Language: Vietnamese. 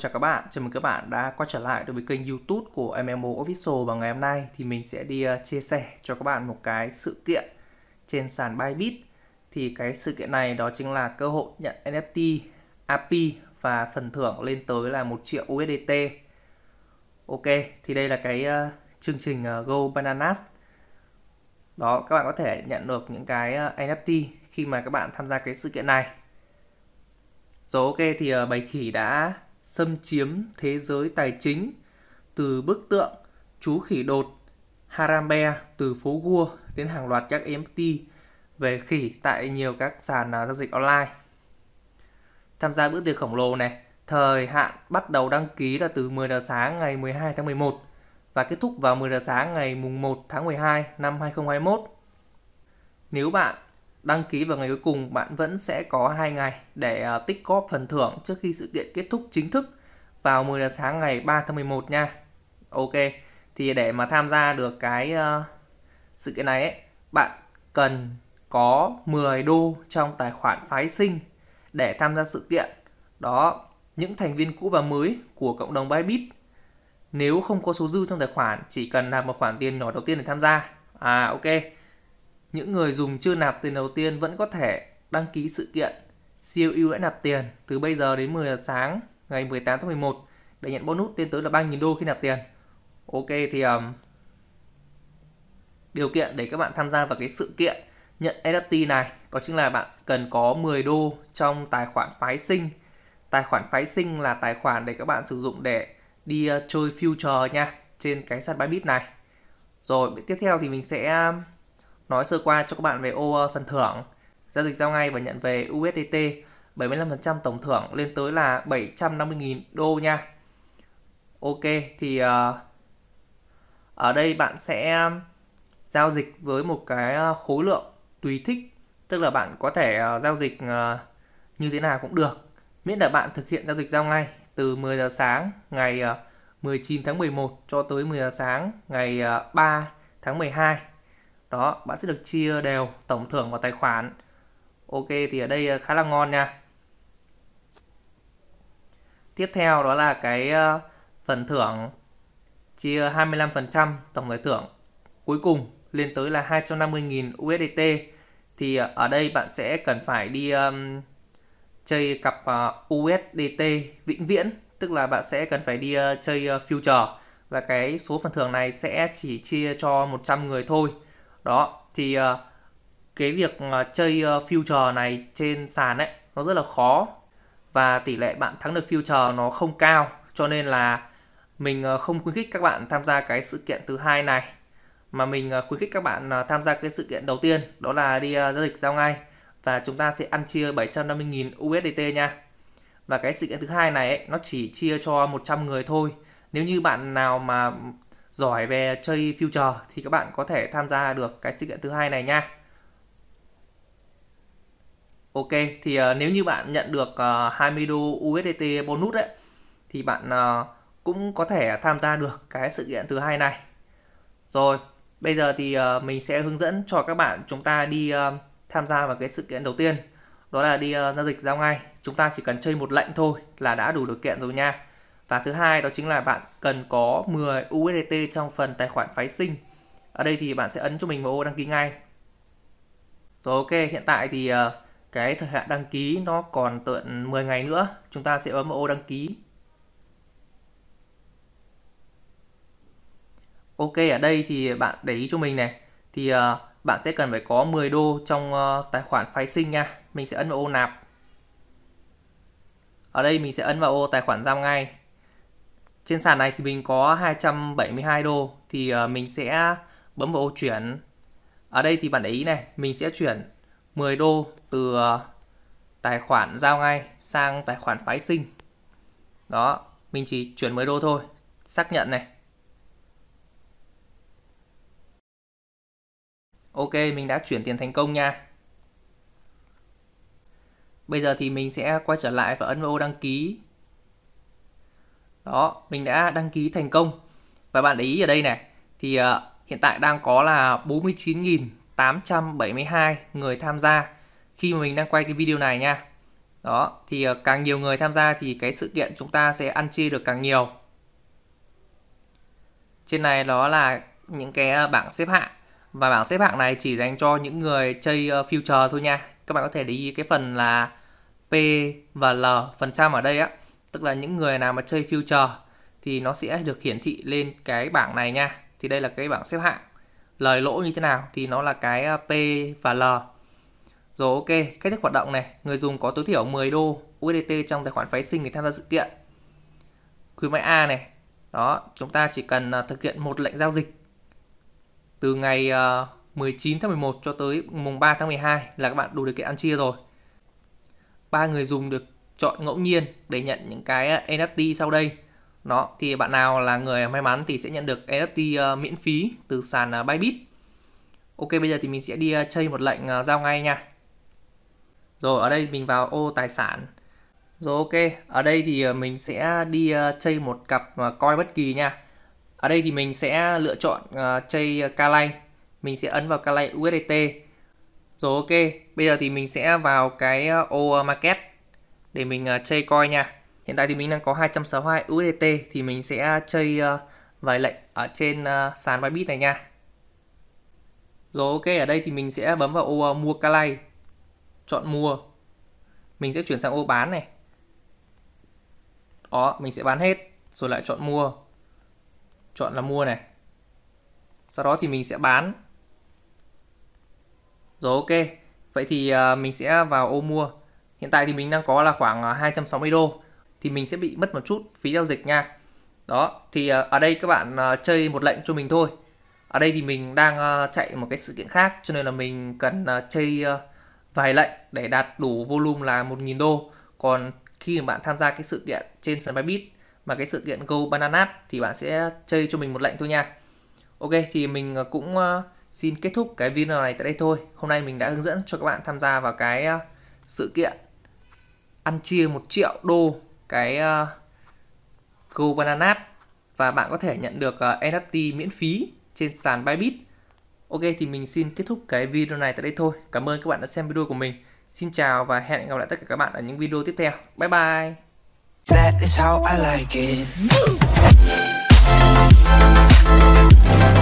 chào các bạn, chào mừng các bạn đã quay trở lại đối với kênh youtube của MMO Official và ngày hôm nay thì mình sẽ đi ờ, chia sẻ cho các bạn một cái sự kiện trên sàn Bybit thì cái sự kiện này đó chính là cơ hội nhận NFT API và phần thưởng lên tới là 1 triệu USDT Ok, thì đây là cái ờ, chương trình uh, Go Bananas đó các bạn có thể nhận được những cái NFT khi mà các bạn tham gia cái sự kiện này rồi ok thì bày khỉ đã xâm chiếm thế giới tài chính từ bức tượng chú khỉ đột Harambe từ phố Gua đến hàng loạt các NFT về khỉ tại nhiều các sàn à, giao dịch online. Tham gia bữa tiệc khổng lồ này, thời hạn bắt đầu đăng ký là từ 10 giờ sáng ngày 12 tháng 11 và kết thúc vào 10 giờ sáng ngày mùng 1 tháng 12 năm 2021. Nếu bạn đăng ký vào ngày cuối cùng bạn vẫn sẽ có 2 ngày để à, tích góp phần thưởng trước khi sự kiện kết thúc chính thức vào 10 giờ sáng ngày 3 tháng 11 nha. Ok, thì để mà tham gia được cái uh, sự kiện này ấy, bạn cần có 10 đô trong tài khoản phái sinh để tham gia sự kiện. Đó, những thành viên cũ và mới của cộng đồng Bybit nếu không có số dư trong tài khoản chỉ cần làm một khoản tiền nhỏ đầu tiên để tham gia. À ok, những người dùng chưa nạp tiền đầu tiên vẫn có thể đăng ký sự kiện siêu ưu đãi nạp tiền từ bây giờ đến 10 giờ sáng ngày 18 tháng 11 để nhận bonus lên tới là 3.000 đô khi nạp tiền. Ok thì um, điều kiện để các bạn tham gia vào cái sự kiện nhận NFT này đó chính là bạn cần có 10 đô trong tài khoản phái sinh. Tài khoản phái sinh là tài khoản để các bạn sử dụng để đi uh, chơi future nha trên cái sàn Bybit này. Rồi tiếp theo thì mình sẽ nói sơ qua cho các bạn về ô ờ, phần thưởng. Giao dịch giao ngay và nhận về USDT 75% tổng thưởng lên tới là 750.000 đô nha. Ok thì uh, ở đây bạn sẽ giao dịch với một cái ờ, khối lượng tùy thích, tức là bạn có thể giao dịch như thế nào cũng được, miễn là bạn thực hiện giao dịch giao ngay từ 10 giờ sáng ngày 19 tháng 11 cho tới 10 giờ sáng ngày 3 tháng 12 đó bạn sẽ được chia đều tổng thưởng vào tài khoản ok thì ở đây à, khá là ngon nha tiếp theo đó là cái à, phần thưởng chia 25% tổng giải thưởng cuối cùng lên tới là 250.000 USDT thì à, ở đây bạn sẽ cần phải đi um, chơi cặp USDT vĩnh viễn tức là bạn sẽ cần phải đi uh, chơi future và cái số phần thưởng này sẽ chỉ chia cho 100 người thôi đó thì uh, cái việc uh, chơi uh, future này trên sàn ấy nó rất là khó và tỷ lệ bạn thắng được future nó không cao cho nên là mình không khuyến khích các bạn tham gia cái sự kiện thứ hai này mà mình khuyến khích các bạn tham gia cái sự kiện đầu tiên đó là đi giao dịch giao ngay và chúng ta sẽ ăn chia 750.000 USDT nha và cái sự kiện thứ hai này ấy, nó chỉ chia cho 100 người thôi nếu như bạn nào mà giỏi về chơi future thì các bạn có thể tham gia được cái sự kiện thứ hai này nha. Ok, thì uh, nếu như bạn nhận được uh, ờ, 20 đô USDT bonus đấy thì bạn uh, cũng có thể tham gia được cái sự kiện thứ hai này. Rồi, bây giờ thì uh, mình sẽ hướng dẫn cho các bạn chúng ta đi uh, tham gia vào cái sự kiện đầu tiên. Đó là đi uh, giao dịch giao ngay. Chúng ta chỉ cần chơi một lệnh thôi là đã đủ điều kiện rồi nha. Và thứ hai đó chính là bạn cần có 10 USDT trong phần tài khoản phái sinh. Ở đây thì bạn sẽ ấn cho mình vào ô đăng ký ngay. Rồi ok, hiện tại thì ờ, cái thời hạn đăng ký nó còn tận 10 ngày nữa. Chúng ta sẽ ấn vào ô đăng ký. Ok, ở đây thì bạn để ý cho mình này. Thì ờ, bạn sẽ cần phải có 10 đô trong ờ, tài khoản phái sinh nha. Mình sẽ ấn vào ô nạp. Ở đây mình sẽ ấn vào ô tài khoản giao ngay trên sàn này thì mình có 272 đô thì ờ, mình sẽ bấm vào ô chuyển ở đây thì bạn để ý này mình sẽ chuyển 10 đô từ ờ, tài khoản giao ngay sang tài khoản phái sinh đó mình chỉ chuyển 10 đô thôi xác nhận này ok mình đã chuyển tiền thành công nha bây giờ thì mình sẽ quay trở lại và ấn vào ô đăng ký đó mình đã đăng ký thành công và bạn để ý ở đây này thì uh, hiện tại đang có là 49.872 người tham gia khi mà mình đang quay cái video này nha đó thì uh, càng nhiều người tham gia thì cái sự kiện chúng ta sẽ ăn chia được càng nhiều trên này đó là những cái ờ, bảng xếp hạng và bảng xếp hạng này chỉ dành cho những người chơi future thôi nha các bạn có thể để ý cái phần là P và L phần trăm ở đây á tức là những người nào mà chơi future thì nó sẽ được hiển thị lên cái bảng này nha thì đây là cái bảng xếp hạng lời lỗ như thế nào thì nó là cái ờ, P và L rồi ok cách thức hoạt động này người dùng có tối thiểu 10 đô USDT trong tài khoản phái sinh để tham gia sự kiện khuyến mãi A này đó chúng ta chỉ cần ờ, thực hiện một lệnh giao dịch từ ngày 19 ờ, tháng 11 cho tới mùng 3 tháng 12 là các bạn đủ điều kiện ăn chia rồi ba người dùng được chọn ngẫu nhiên để nhận những cái ờ, NFT sau đây. Đó, thì bạn nào là người may mắn thì sẽ nhận được NFT ờ, miễn phí từ sàn ờ, Bybit. Ok, bây giờ thì mình sẽ đi chơi một lệnh giao ngay nha. Rồi, ở đây mình vào ô tài sản. Rồi ok, ở đây thì mình sẽ đi chơi một cặp coin bất kỳ nha. Ở đây thì mình sẽ lựa chọn chơi Kalay. Mình sẽ ấn vào Kalay USDT. Rồi ok, bây giờ thì mình sẽ vào cái ô market để mình uh, chơi coi nha hiện tại thì mình đang có 262 USDT thì mình sẽ ờ, chơi uh, vài lệnh ở trên uh, sàn Bybit này nha rồi ok ở đây thì mình sẽ bấm vào ô uh, mua Kalay chọn mua mình sẽ chuyển sang ô bán này đó mình sẽ bán hết rồi lại chọn mua chọn là mua này sau đó thì mình sẽ bán rồi ok vậy thì uh, mình sẽ vào ô mua Hiện tại thì mình đang có là khoảng 260 à, đô thì mình sẽ bị mất một chút phí giao dịch nha. Đó, thì à, ở đây các bạn à, chơi một lệnh cho mình thôi. Ở đây thì mình đang chạy một cái sự kiện khác cho nên là mình cần chơi vài lệnh để đạt đủ volume là 1.000 đô. Còn khi mà bạn tham gia cái sự kiện trên sân bay Bit mà cái sự kiện Go Bananas thì bạn sẽ chơi cho mình một lệnh thôi nha. Ok thì mình cũng xin kết thúc cái video này tại đây thôi. Hôm nay mình đã hướng dẫn cho các bạn tham gia vào cái sự kiện ăn chia một triệu đô cái uh, Go Bananas và bạn có thể nhận được uh, ờ, NFT miễn phí trên sàn Bybit. Ok thì mình xin kết thúc cái video này tại đây thôi. Cảm ơn các bạn đã xem video của mình. Xin chào và hẹn gặp lại tất cả các bạn ở những video tiếp theo. Bye bye. That is how I like it.